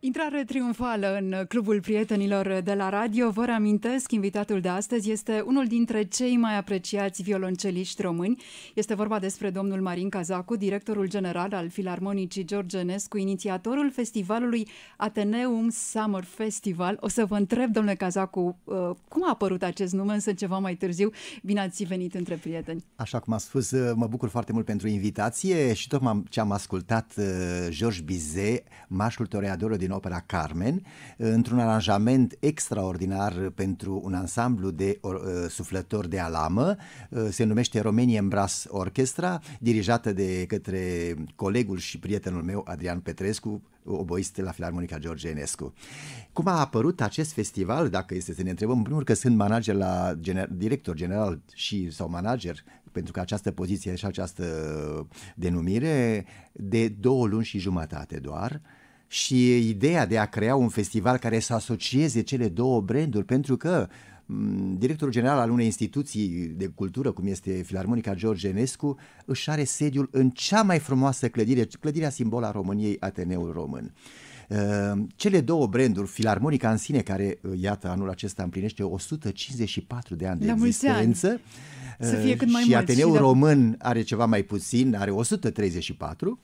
Intrare triumfală în Clubul Prietenilor de la Radio. Vă reamintesc, invitatul de astăzi este unul dintre cei mai apreciați violonceliști români. Este vorba despre domnul Marin Cazacu, directorul general al Filarmonicii Georgenescu, inițiatorul festivalului Ateneum Summer Festival. O să vă întreb, domnule Cazacu, uh, cum a apărut acest nume, însă ceva mai târziu. Bine ați venit între prieteni. Așa cum a spus, uh, mă bucur foarte mult pentru invitație și tocmai ce am ascultat uh, George Bizet, mașul toreadorul din din opera Carmen, într-un aranjament extraordinar pentru un ansamblu de uh, suflători de alamă, uh, se numește Romanian Brass Orchestra, dirijată de către colegul și prietenul meu Adrian Petrescu, oboist la Filarmonica George Enescu. Cum a apărut acest festival, dacă este să ne întrebăm, în primul rând că sunt manager la gener, director general și sau manager pentru că această poziție și această denumire de două luni și jumătate doar uh, și ideea de a crea un festival care să asocieze cele două branduri, pentru că mm, directorul general al unei instituții de cultură, cum este Filarmonica George Enescu, își are sediul în cea mai frumoasă clădire, clădirea simbol a României, Ateneul Român. Ehm, cele două branduri, Filarmonica în sine, care, ă, iată, anul acesta împlinește 154 de ani de La existență, ani. Să fie ă, cât mai și Ateneul și Român are ceva mai puțin, are 134,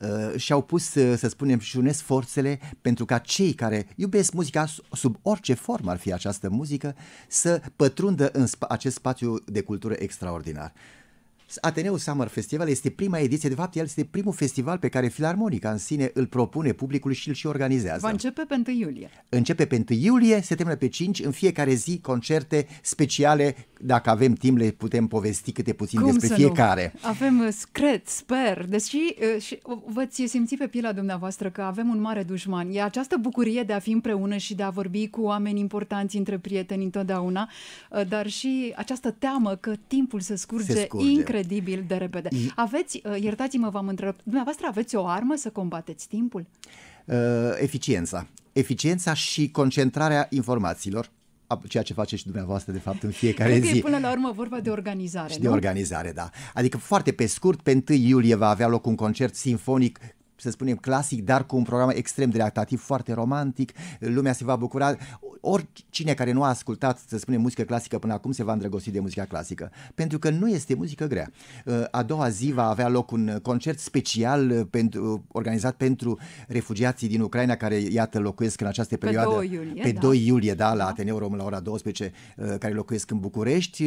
Uh, și-au pus, uh, să spunem, și unesc forțele pentru ca cei care iubesc muzica sub orice formă ar fi această muzică să pătrundă în acest spațiu de cultură extraordinar. Ateneu Summer Festival este prima ediție, de fapt el este primul festival pe care Filarmonica în sine îl propune publicului și îl și organizează. Va începe pe 1 iulie. Începe pe 1 iulie, se termină pe 5, în fiecare zi concerte speciale, dacă avem timp le putem povesti câte puțin Cum despre fiecare. Nu? Avem, uh, scret, sper, deși uh, și uh, v-ați pe pila dumneavoastră că avem un mare dușman. E această bucurie de a fi împreună și de a vorbi cu oameni importanți între prieteni întotdeauna, dar și această teamă că timpul se scurge, se scurge. incredibil incredibil de repede. Mm. Aveți, uh, iertați-mă, v-am întrebat, dumneavoastră aveți o armă să combateți timpul? Uh, eficiența. Eficiența și concentrarea informațiilor ceea ce faceți și dumneavoastră, de fapt, în fiecare Cred că zi. E până la urmă vorba de organizare. Și nu? de organizare, da. Adică, foarte pe scurt, pe 1 iulie va avea loc un concert sinfonic să spunem, clasic, dar cu un program extrem de reactativ, foarte romantic, lumea se va bucura. Oricine care nu a ascultat, să spunem, muzică clasică până acum se va îndrăgosti de muzica clasică, pentru că nu este muzică grea. A doua zi va avea loc un concert special pentru, organizat pentru refugiații din Ucraina care, iată, locuiesc în această perioadă. Pe 2 iulie, pe da. 2 iulie da, la da. Ateneu Român la ora 12, uh, care locuiesc în București,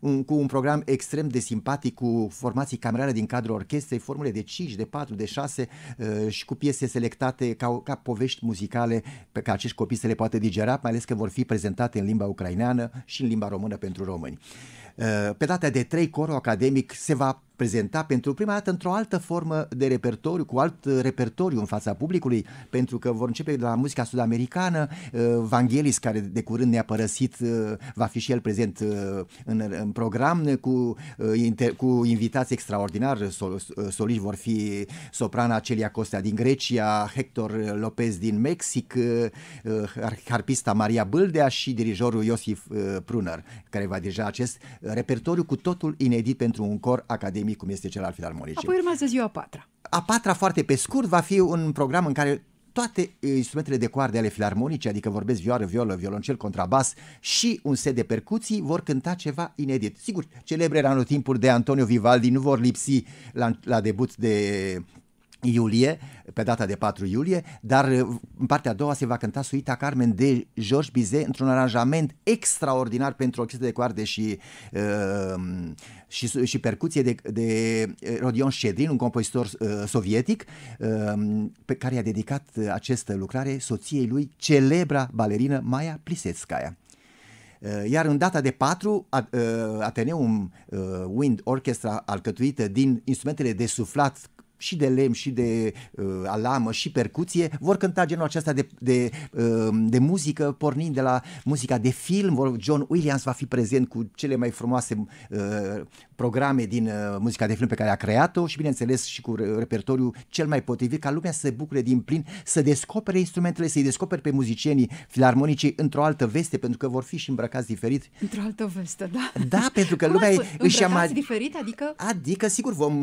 uh, cu un program extrem de simpatic, cu formații camerale din cadrul orchestrei, formule de 5, de 4, de 6, Eh, și cu piese selectate ca, ca povești muzicale pe care acești copii să le poată digera, mai ales că vor fi prezentate în limba ucraineană și în limba română pentru români. Eh, pe data de 3, corul academic se va prezenta pentru prima dată într-o altă formă de repertoriu, cu alt repertoriu în fața publicului, pentru că vor începe de la muzica sud-americană, uh, Vangelis, care de curând ne-a părăsit, uh, va fi și el prezent uh, în, în program, cu, cu invitați extraordinari, sol, soliști vor fi soprana Celia Costea din Grecia, Hector Lopez din Mexic, harpista Maria Bâldea și dirijorul Iosif Pruner, care va dirija acest repertoriu cu totul inedit pentru un cor academic mic cum este cel al Filarmonicii. Apoi urmează ziua a patra. A patra, foarte pe scurt, va fi un program în care toate uh, instrumentele de coarde ale filarmonice, adică vorbesc vioară, violă, violoncel, contrabas și un set de percuții, vor cânta ceva inedit. Sigur, celebrele anotimpuri de Antonio Vivaldi nu vor lipsi la, la debut de iulie, pe data de 4 iulie, dar uh, în partea a doua se va cânta suita Carmen de Georges Bizet într-un aranjament extraordinar pentru oxide de coarde și, uh, și, și percuție de, de uh, Rodion Shedrin, un compozitor uh, sovietic, uh, pe care i-a dedicat uh, această lucrare soției lui, celebra balerină Maia Plisetskaya. Iar în data de 4, Ateneum Wind Orchestra, alcătuită din instrumentele de suflat și de lemn, și de uh, alamă, și percuție, vor cânta genul acesta de, de, uh, de muzică, pornind de la muzica de film. John Williams va fi prezent cu cele mai frumoase uh, programe din uh, muzica de film pe care a creat-o și, bineînțeles, și cu repertoriu cel mai potrivit ca lumea să se bucure din plin, să descopere instrumentele, să-i descopere pe muzicienii filarmonicii într-o altă veste, pentru că vor fi și îmbrăcați diferit. Într-o altă veste, da. Da, pentru că Cum lumea își ia... Îmbrăcați ama... diferit, adică? Adică, sigur, vom...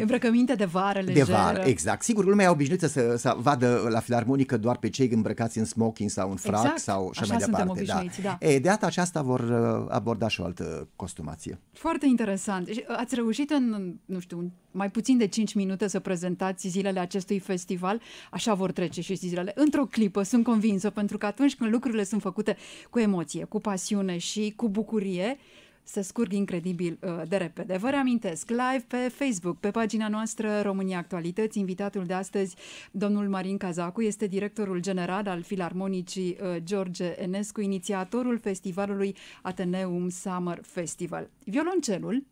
Îmbrăcăminte de vară vară De vară, exact. Sigur, lumea e obișnuită să, să vadă la filarmonică doar pe cei îmbrăcați în smoking sau în frac exact. sau așa, așa mai departe. Da. da. E, de data aceasta vor uh, aborda și o altă costumație. Foarte interesant. Uh, ați reușit în, nu știu, mai puțin de 5 minute să prezentați zilele acestui festival. Așa vor trece și zilele. Într-o clipă, sunt convinsă, pentru că atunci când lucrurile sunt făcute cu emoție, cu pasiune și cu bucurie, se scurg incredibil uh, de repede. Vă reamintesc, live pe Facebook, pe pagina noastră România Actualități, invitatul de astăzi, domnul Marin Cazacu, este directorul general al Filarmonicii uh, George Enescu, inițiatorul festivalului Ateneum Summer Festival. Violoncelul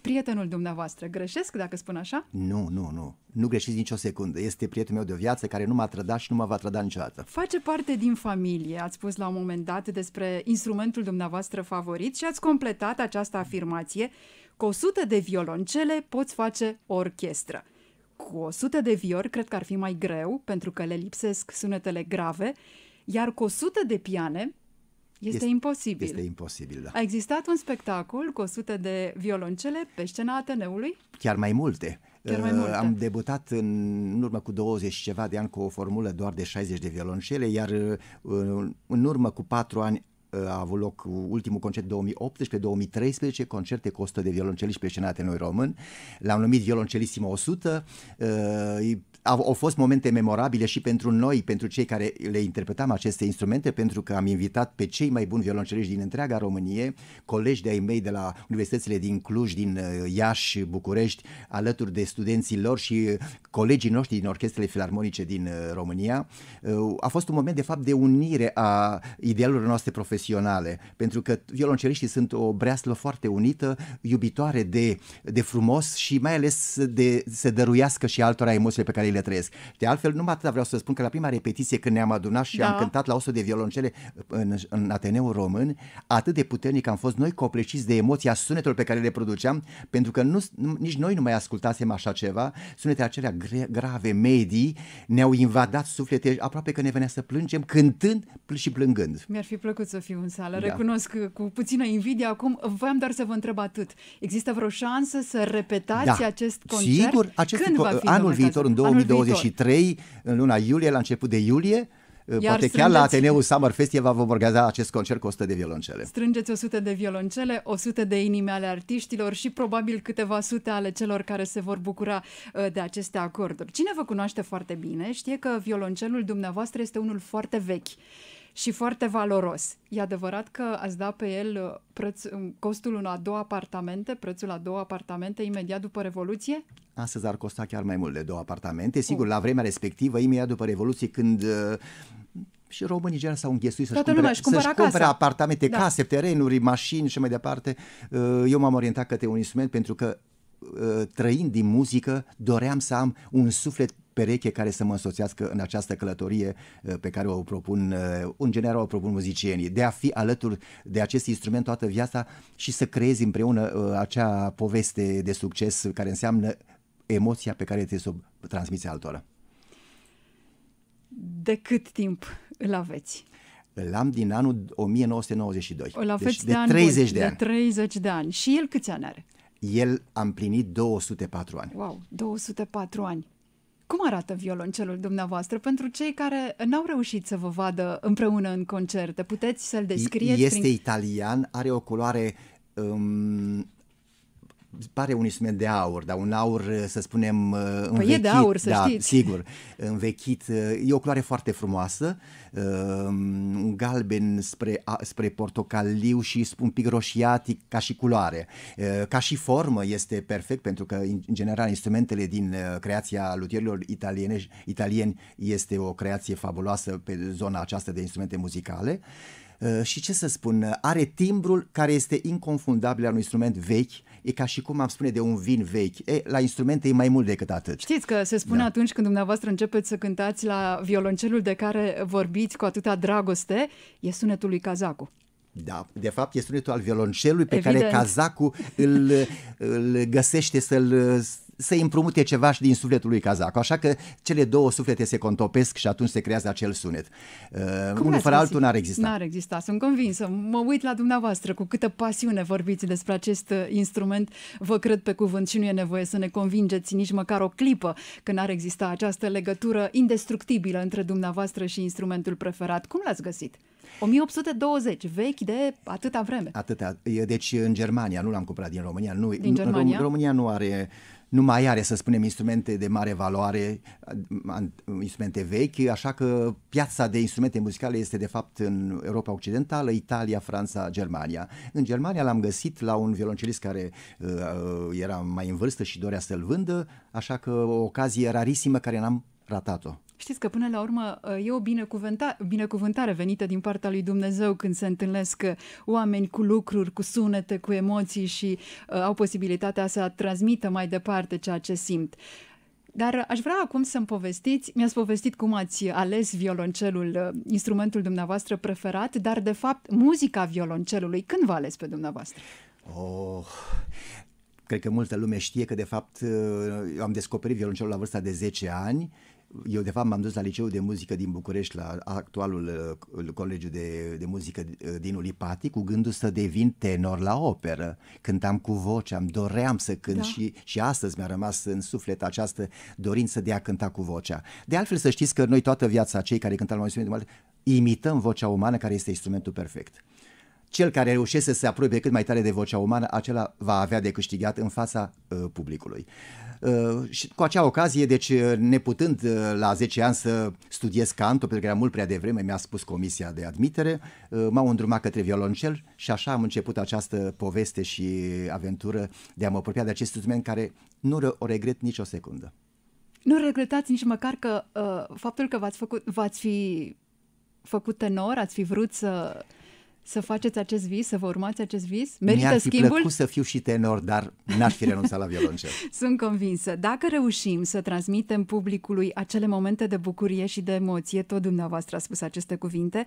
prietenul dumneavoastră. Greșesc dacă spun așa? Nu, nu, nu. Nu greșiți nicio secundă. Este prietenul meu de o viață care nu m-a trădat și nu mă va trăda niciodată. Face parte din familie, ați spus la un moment dat despre instrumentul dumneavoastră favorit și ați completat această afirmație cu 100 de violoncele poți face o orchestră. Cu 100 de viori cred că ar fi mai greu pentru că le lipsesc sunetele grave, iar cu 100 de piane este, este imposibil. Este imposibil, da. A existat un spectacol cu 100 de violoncele pe scena Ateneului? Chiar mai multe. Chiar mai multe. Uh, am debutat în, în urmă cu 20 și ceva de ani cu o formulă doar de 60 de violoncele, iar uh, în urmă cu 4 ani uh, a avut loc ultimul concert 2018-2013, concerte cu 100 de violoncelici pe scena Ateneului Român. L-am numit Violoncelissimo 100 au, au fost momente memorabile și pentru noi, pentru cei care le interpretam aceste instrumente, pentru că am invitat pe cei mai buni violoncelești din întreaga Românie, colegi de-ai mei de la universitățile din Cluj, din uh, Iași, București, alături de studenții lor și colegii noștri din orchestrele filarmonice din uh, România. Uh, a fost un moment, de fapt, de unire a idealurilor noastre profesionale, pentru că violonceliștii sunt o breaslă foarte unită, iubitoare de, de frumos și mai ales de să dăruiască și altora emoțiile pe care ei le trăiesc. De altfel, numai atât vreau să spun că la prima repetiție când ne-am adunat și da. am cântat la 100 de violoncele în, în Ateneul Român, atât de puternic am fost noi copleșiți de emoția sunetelor pe care le produceam, pentru că nu, nici noi nu mai ascultasem așa ceva. Sunetele acelea gre, grave, medii, ne-au invadat suflete, aproape că ne venea să plângem cântând și plângând. Mi-ar fi plăcut să fiu în sală, da. recunosc cu puțină invidie acum. Voiam doar să vă întreb atât. Există vreo șansă să repetați da. acest concert? Sigur, acest Când va fi anul viitor, în 2000, 2023, viitor. în luna iulie, la început de iulie, uh, Iar Poate strângeți... chiar la Ateneul Summer Festival vom organiza acest concert cu 100 de violoncele. Strângeți 100 de violoncele, 100 de inime ale artiștilor și probabil câteva sute ale celor care se vor bucura uh, de aceste acorduri. Cine vă cunoaște foarte bine știe că violoncelul dumneavoastră este unul foarte vechi și foarte valoros. E adevărat că ați da pe el uh, preț, um, costul unor a două apartamente, prețul a două apartamente imediat după Revoluție? Astăzi ar costa chiar mai mult de două apartamente. Oh. Sigur, uh. la vremea respectivă, imediat după Revoluție, când uh, și românii general s-au înghesuit să-și Toată cumpere, cumpăra să-și cumpere casa. apartamente, da. case, terenuri, mașini și mai departe. Uh, eu m-am orientat către un instrument pentru că trăind din muzică, doream să am un suflet pereche care să mă însoțească în această călătorie uh, pe care o propun, în uh, general o propun muzicienii, de a fi alături de acest instrument toată viața și să creezi împreună uh, acea poveste de succes care înseamnă emoția pe care trebuie să o transmiți altora. De cât timp îl aveți? Îl am din anul 1992. Îl aveți deci de, de 30 de ani. De 30 de ani. Și el câți ani are? El a împlinit 204 ani. Wow, 204 ani. Cum arată violoncelul dumneavoastră pentru cei care n-au reușit să vă vadă împreună în concerte? Puteți să-l descrieți? Este prin... italian, are o culoare um, pare un instrument de aur, dar un aur, eh, să spunem, eh, păi învechit. e de aur, să da, știți. sigur, învechit. Eh, e o culoare foarte frumoasă, un galben spre, spre portocaliu și un pic roșiatic ca și culoare. Ca și formă este perfect, pentru că, în general, instrumentele din creația lutierilor italieni, italieni este o creație fabuloasă pe zona aceasta de instrumente muzicale și ce să spun, are timbrul care este inconfundabil la un instrument vechi, e ca și cum am spune de un vin vechi. E, la instrumente e mai mult decât atât. Știți că se spune da. atunci când dumneavoastră începeți să cântați la violoncelul de care vorbiți cu atâta dragoste, e sunetul lui Cazacu. Da, de fapt este sunetul al violoncelului pe Evident. care Cazacu îl, îl găsește să-l să împrumute ceva și din sufletul lui Cazacu, așa că cele două suflete se contopesc și atunci se creează acel sunet. Uh, Cum Unul fără altul n-ar exista. N-ar exista, sunt convinsă. Mă uit la dumneavoastră cu câtă pasiune vorbiți despre acest uh, instrument. Vă cred pe cuvânt și nu e nevoie să ne convingeți nici măcar o clipă că n-ar exista această legătură indestructibilă între dumneavoastră și instrumentul preferat. Cum l-ați găsit? 1820, vechi de atâta vreme. Atâta. Deci în Germania, nu l-am cumpărat din România. Nu, din Germania? România nu are nu mai are, să spunem, instrumente de mare valoare, instrumente vechi, așa că piața de instrumente muzicale este de fapt în Europa Occidentală, Italia, Franța, Germania. În Germania l-am găsit la un violoncelist care uh, uh, era mai în vârstă și dorea să-l vândă, așa că o ocazie rarisimă care n-am ratat-o. Știți că până la urmă uh, e o binecuvânta- binecuvântare venită din partea lui Dumnezeu când se întâlnesc uh, oameni cu lucruri, cu sunete, cu emoții și uh, au posibilitatea să transmită mai departe ceea ce simt. Dar aș vrea acum să-mi povestiți, mi-ați povestit cum ați ales violoncelul, uh, instrumentul dumneavoastră preferat, dar de fapt muzica violoncelului, când v-a ales pe dumneavoastră? Oh, cred că multă lume știe că de fapt eu am descoperit violoncelul la vârsta de 10 ani eu de fapt m-am dus la liceul de muzică din București, la actualul uh, colegiu de, de muzică uh, din Ulipati, cu gândul să devin tenor la operă. Cântam cu voce, am doream să cânt da. și, și astăzi mi-a rămas în suflet această dorință de a cânta cu vocea. De altfel să știți că noi toată viața, cei care cântăm la instrumente, imităm vocea umană care este instrumentul perfect cel care reușește să se apropie cât mai tare de vocea umană, acela va avea de câștigat în fața uh, publicului. Uh, și cu acea ocazie, deci uh, neputând uh, la 10 ani să studiez canto, pentru că era mult prea devreme, mi-a spus comisia de admitere, m-au îndrumat către violoncel și așa am început această poveste și aventură de a mă apropia de acest instrument care nu o regret nicio secundă. Nu regretați nici măcar că uh, faptul că v-ați, făcut, v-ați fi făcut tenor, ați fi vrut să să faceți acest vis, să vă urmați acest vis? Merită Mi-ar fi schimbul? plăcut să fiu și tenor, dar n-aș fi renunțat la violoncel. Sunt convinsă. Dacă reușim să transmitem publicului acele momente de bucurie și de emoție, tot dumneavoastră a spus aceste cuvinte,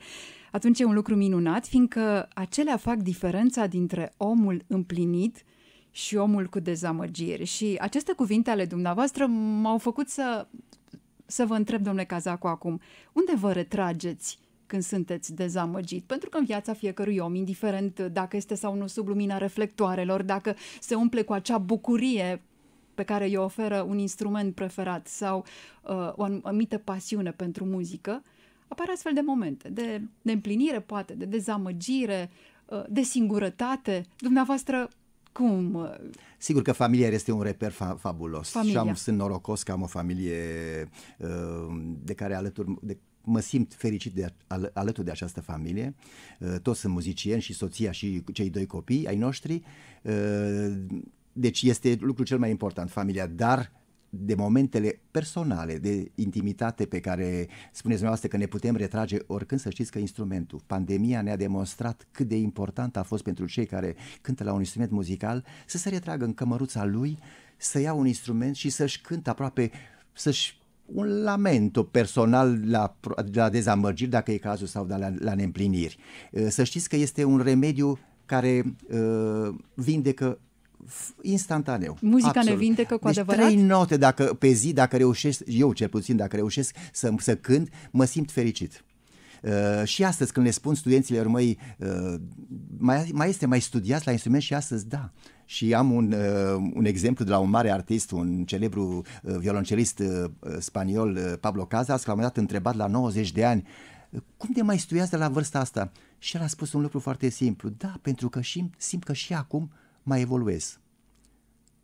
atunci e un lucru minunat, fiindcă acelea fac diferența dintre omul împlinit și omul cu dezamăgiri. Și aceste cuvinte ale dumneavoastră m-au făcut să, să vă întreb, domnule Cazacu, acum, unde vă retrageți când sunteți dezamăgit. Pentru că în viața fiecărui om, indiferent dacă este sau nu sub lumina reflectoarelor, dacă se umple cu acea bucurie pe care îi oferă un instrument preferat sau uh, o anumită pasiune pentru muzică, apar astfel de momente de, de împlinire, poate, de dezamăgire, uh, de singurătate. Dumneavoastră, cum? Sigur că familia este un reper fa- fabulos familia. și am, sunt norocos că am o familie uh, de care alături, de mă simt fericit de al, alături de această familie. Uh, toți sunt muzicieni și soția și cei doi copii ai noștri. Uh, deci este lucrul cel mai important, familia, dar de momentele personale, de intimitate pe care spuneți dumneavoastră că ne putem retrage oricând să știți că instrumentul. Pandemia ne-a demonstrat cât de important a fost pentru cei care cântă la un instrument muzical să se retragă în cămăruța lui, să ia un instrument și să-și cânte aproape, să-și un lamento personal la, la dezamăgiri, dacă e cazul, sau la, la neîmpliniri. Ă, să știți că este un remediu care uh, vindecă instantaneu. Muzica absolut. ne vindecă cu deci adevărat? trei note dacă, pe zi, dacă reușesc, eu cel puțin, dacă reușesc să, să cânt, mă simt fericit. Uh, și astăzi când le spun studenților măi, uh, mai, mai este mai studiați la instrument și astăzi da. Și am un, uh, un exemplu de la un mare artist, un celebru uh, violoncelist uh, spaniol, uh, Pablo Casas, că la un moment dat întrebat la 90 de ani, cum te mai studiați de la vârsta asta? Și el a spus un lucru foarte simplu, da, pentru că și, simt că și acum mai evoluez.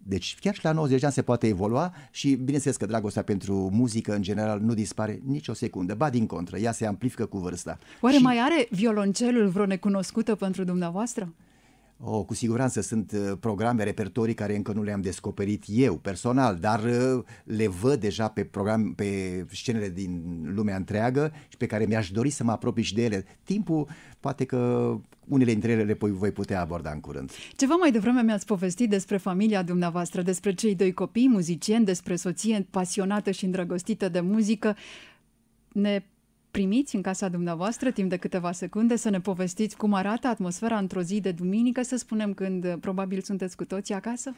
Deci chiar și la 90 de ani se poate evolua și bineînțeles că dragostea pentru muzică în general nu dispare nicio secundă, ba din contră, ea se amplifică cu vârsta. Oare și... mai are violoncelul vreo necunoscută pentru dumneavoastră? Oh, cu siguranță sunt uh, programe, repertorii care încă nu le-am descoperit eu personal, dar uh, le văd deja pe, program, pe scenele din lumea întreagă și pe care mi-aș dori să mă apropii și de ele. Timpul, poate că unele dintre ele le voi putea aborda în curând. Ceva mai devreme mi-ați povestit despre familia dumneavoastră, despre cei doi copii muzicieni, despre soție pasionată și îndrăgostită de muzică. Ne primiți în casa dumneavoastră timp de câteva secunde să ne povestiți cum arată atmosfera într-o zi de duminică, să spunem când probabil sunteți cu toții acasă?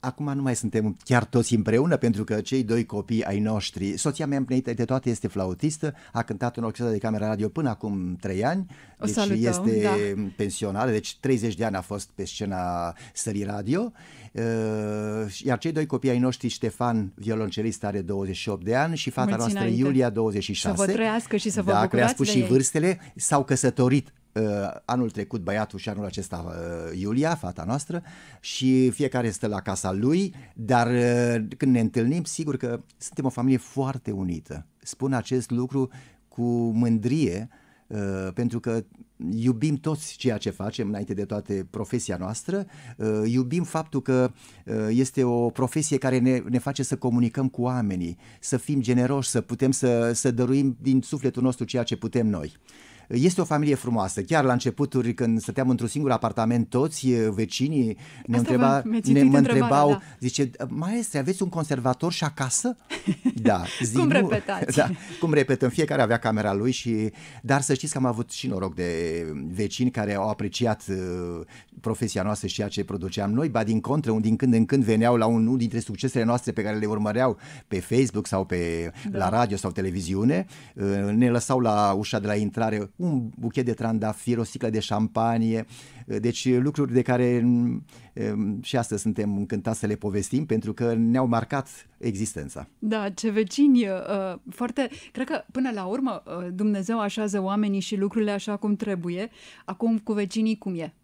Acum nu mai suntem chiar toți împreună pentru că cei doi copii ai noștri, soția mea împlinită de toate este flautistă, a cântat în orchestra de cameră radio până acum 3 ani, o deci salutăm, este da. pensionară, deci 30 de ani a fost pe scena sării radio, uh, iar cei doi copii ai noștri, Ștefan, violoncelist, are 28 de ani și fata Mulțin noastră Iulia, 26. Să vă trăiască și să vă da, bucurați de și ei. vârstele, s-au căsătorit Uh, anul trecut băiatul și anul acesta uh, Iulia, fata noastră, și fiecare stă la casa lui, dar uh, când ne întâlnim, sigur că suntem o familie foarte unită. Spun acest lucru cu mândrie, pentru că iubim toți ceea ce facem, înainte de toate profesia noastră, iubim faptul că este o profesie care ne, ne face să comunicăm cu oamenii, să fim generoși, să putem să, să dăruim din sufletul nostru ceea ce putem noi. Este o familie frumoasă. Chiar la începuturi, când stăteam într-un singur apartament toți, eh, vecinii ne, întreba, ne mă întrebau, da. zice, maestre, aveți un conservator și acasă? Da. Zi, cum repetați? Da, cum repetăm, fiecare avea camera lui și... Dar să știți că am avut și noroc de vecini care au apreciat eh, profesia noastră și ceea ce produceam noi, ba din contră, un din când în când veneau la unul dintre succesele noastre pe care le urmăreau pe Facebook sau pe da. la radio sau televiziune, eh, ne lăsau la ușa de la intrare un buchet de trandafir, o sticlă de șampanie, deci lucruri de care mm, și astăzi suntem încântați să le povestim pentru că ne-au marcat existența. Da, ce vecini, foarte, cred că până la urmă Dumnezeu așează oamenii și lucrurile așa cum trebuie, acum cu vecinii cum e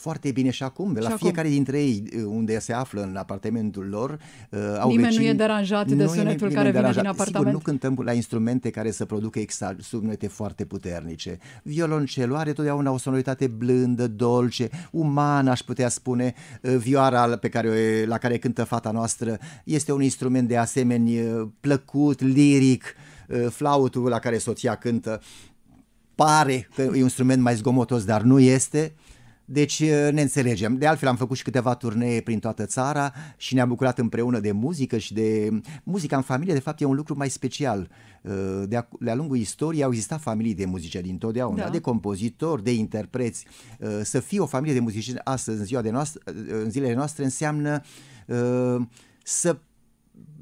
foarte bine și acum, și la acum. fiecare dintre ei uh, unde se află în apartamentul lor, uh, au Nimeni vecini, nu e deranjat de sunetul care deranjat. vine din apartament. Sigur, nu cântăm la instrumente care să producă exact sunete foarte puternice. Violoncelul are totdeauna o sonoritate blândă, dolce, umană, aș putea spune. Uh, vioara pe care, la care cântă fata noastră este un instrument de asemenea plăcut, liric, flautul la care soția cântă pare că e un instrument mai zgomotos, dar nu este. Deci ne înțelegem. De altfel am făcut și câteva turnee prin toată țara și ne-am bucurat împreună de muzică și de... Muzica în familie, de fapt, e un lucru mai special. De-a, de-a lungul istoriei au existat familii de muzicieni dintotdeauna, da. de compozitori, de interpreți. Să fii o familie de muzicieni astăzi, în, ziua de noastră, în zilele noastre, înseamnă să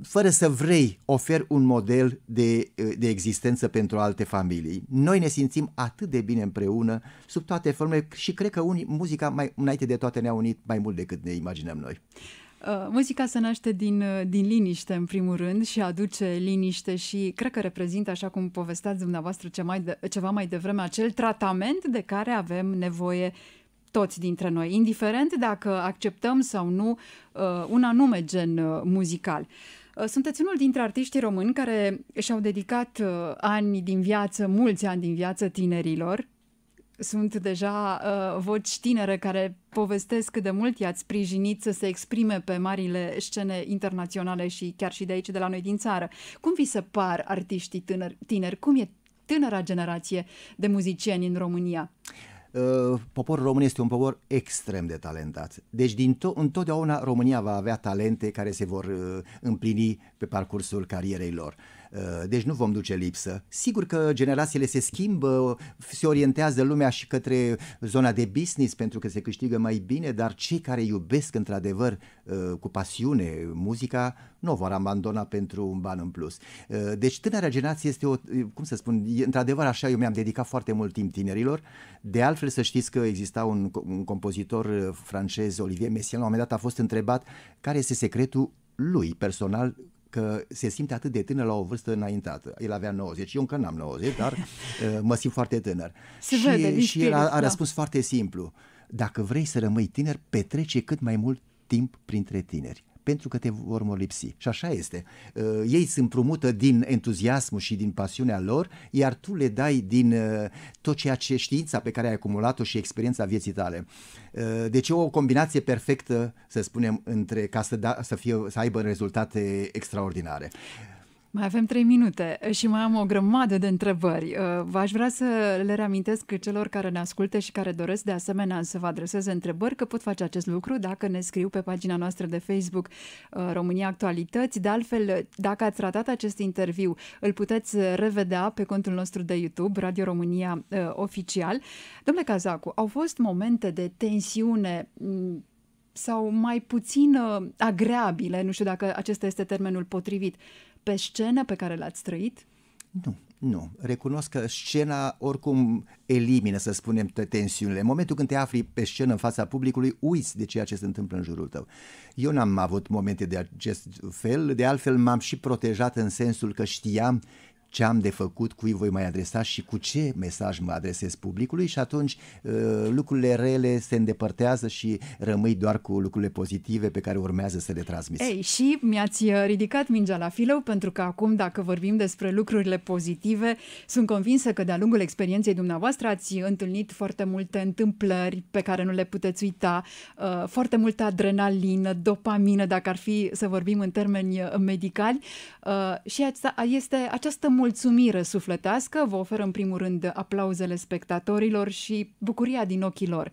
fără să vrei, oferi un model de, de existență pentru alte familii. Noi ne simțim atât de bine împreună, sub toate formele, și cred că unii, muzica, mai, înainte de toate, ne-a unit mai mult decât ne imaginăm noi. Uh, muzica se naște din, uh, din liniște, în primul rând, și aduce liniște și cred că reprezintă, așa cum povesteați dumneavoastră ce mai de, ceva mai devreme, acel tratament de care avem nevoie toți dintre noi, indiferent dacă acceptăm sau nu uh, un anume gen uh, muzical. Uh, Uh, sunteți unul dintre artiștii români care și-au dedicat uh, ani din viață, mulți ani din viață tinerilor. Sunt deja uh, voci tinere care povestesc cât de mult i-ați sprijinit să se exprime pe marile scene internaționale și chiar și de aici, de la noi din țară. Cum vi se par artiștii tineri? tineri? Cum e tânăra generație de muzicieni în România? Uh, Uh, poporul român este un popor extrem de talentat. Deci din to- întotdeauna România va avea talente care se vor uh, împlini pe parcursul carierei lor. Uh, deci nu vom duce lipsă. Sigur că generațiile se schimbă, se orientează lumea și către zona de business pentru că se câștigă mai bine, dar cei care iubesc într-adevăr uh, cu pasiune muzica nu o vor abandona pentru un ban în plus. Uh, deci tânăra generație este o, cum să spun, într-adevăr așa eu mi-am dedicat foarte mult timp tinerilor. De altfel să știți că exista un, un compozitor francez, Olivier Messiaen, la un moment dat a fost întrebat care este secretul lui personal că se simte atât de tânăr la o vârstă înaintată. El avea 90, eu încă n-am 90, dar uh, mă simt foarte tânăr. Se și vede, și el a, a da. răspuns da. foarte simplu. Dacă vrei să rămâi tiner, petrece cât mai mult timp printre tineri pentru că te vor molipsi. Și așa este. Uh, ei se împrumută din entuziasmul și din pasiunea lor, iar tu le dai din uh, tot ceea ce știința pe care ai acumulat-o și experiența vieții tale. Uh, deci e o combinație perfectă, să spunem, între ca să, da, să, fie, să aibă rezultate extraordinare. Mai avem trei minute eh, și mai am o grămadă de întrebări. Eh, v-aș vrea să le reamintesc celor care ne ascultă și care doresc de asemenea să vă adreseze întrebări că pot face acest lucru dacă ne scriu pe pagina noastră de Facebook eh, România Actualități. De altfel, dacă ați ratat acest interviu, îl puteți revedea pe contul nostru de YouTube, Radio România Oficial. Domnule Cazacu, au fost momente de tensiune mm, sau mai puțin agreabile, nu știu dacă acesta este termenul potrivit, pe scenă pe care l-ați trăit? Nu, nu. Recunosc că scena oricum elimină, să spunem, tensiunile. În momentul când te afli pe scenă în fața publicului, uiți de ceea ce se întâmplă în jurul tău. Eu n-am avut momente de acest fel, de altfel m-am și protejat în sensul că știam ce am de făcut, cui voi mai adresa și cu ce mesaj mă adresez publicului și atunci uh, lucrurile rele se îndepărtează și rămâi doar cu lucrurile pozitive pe care urmează să le transmiți. Ei, și mi-ați uh, ridicat mingea la filou pentru că acum dacă vorbim despre lucrurile pozitive, sunt convinsă că de-a lungul experienței dumneavoastră ați întâlnit foarte multe întâmplări pe care nu le puteți uita, uh, foarte multă adrenalină, dopamină, dacă ar fi să vorbim în termeni medicali și este această mulțumire sufletească, vă ofer în primul rând aplauzele spectatorilor și bucuria din ochii lor.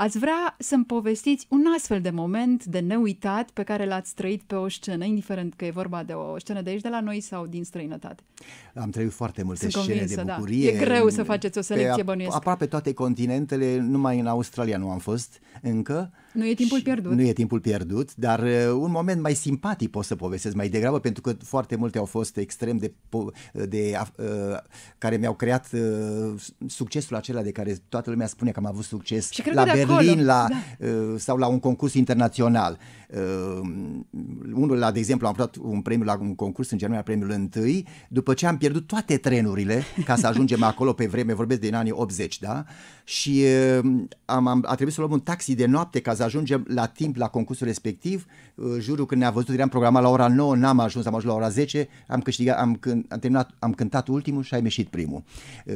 Ați vrea să-mi povestiți un astfel de moment de neuitat pe care l-ați trăit pe o scenă, indiferent că e vorba de o scenă de aici, de la noi sau din străinătate? Am trăit foarte multe Sunt scene convinsă, de da. bucurie. Da. E greu să faceți o selecție, bănuiesc. Aproape toate continentele, numai în Australia nu am fost încă. Nu e timpul pierdut. Nu e timpul pierdut, dar uh, un moment mai simpatic pot să povestesc mai degrabă, pentru că foarte multe au fost extrem de, de uh, care mi-au creat uh, succesul acela de care toată lumea spune că am avut succes. Și cred la că Berlin la, da. Uh, sau la un concurs internațional. Uh, unul, la, de exemplu, am luat un premiu la un concurs în Germania, premiul întâi, după ce am pierdut toate trenurile ca să ajungem acolo pe vreme, vorbesc din anii 80, da? Și uh, am, am, a trebuit să luăm un taxi de noapte ca să ajungem la timp la concursul respectiv. Jurul când ne-a văzut, eram programat la ora 9, n-am ajuns, am ajuns la ora 10, am câștigat, am, am terminat, am cântat ultimul și am ieșit primul.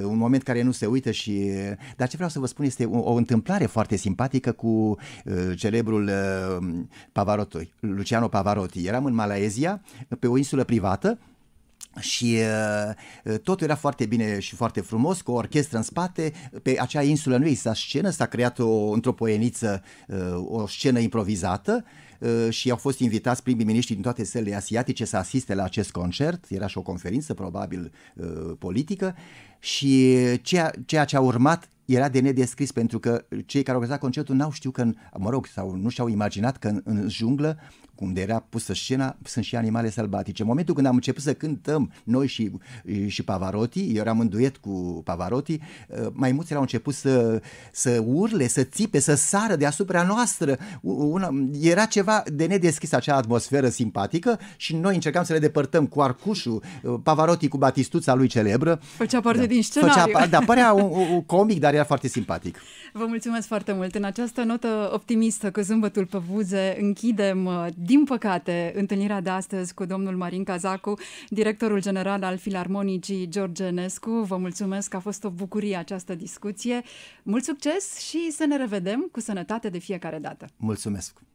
Un moment care nu se uită și... Dar ce vreau să vă spun este o, o întâmplare foarte simpatică cu uh, celebrul uh, Pavarotti, Luciano Pavarotti. Eram în Malaezia, pe o insulă privată, și uh, totul era foarte bine și foarte frumos, cu o orchestră în spate. Pe acea insulă nu exista scenă, s-a creat o, într-o poieniță uh, o scenă improvizată uh, și au fost invitați primii miniștri din toate țările asiatice să asiste la acest concert. Era și o conferință, probabil, politică și ceea, ceea ce a urmat era de nedescris pentru că cei care au găsat concertul n-au știut că, mă rog, sau nu și-au imaginat că în, în junglă, unde era pusă scena, sunt și animale sălbatice. În momentul când am început să cântăm noi și, și Pavarotti, eu eram în duet cu Pavarotti, uh, mulți au început să, să urle, să țipe, să sară deasupra noastră. Una, era ceva de nedeschis acea atmosferă simpatică și noi încercam să le depărtăm cu arcușul, uh, Pavarotti cu batistuța lui celebră. Făcea parte da din scenariu. Făcea, da, părea un, un comic, dar era foarte simpatic. Vă mulțumesc foarte mult. În această notă optimistă cu zâmbetul pe buze, închidem, uh, din păcate, întâlnirea de astăzi cu domnul Marin Cazacu, directorul general al Filarmonicii George Enescu. Vă mulțumesc că a fost o bucurie această discuție. Mult succes și să ne revedem cu sănătate de fiecare dată. Mulțumesc!